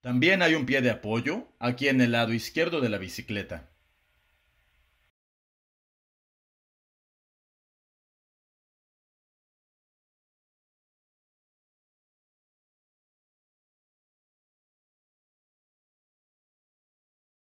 También hay un pie de apoyo aquí en el lado izquierdo de la bicicleta.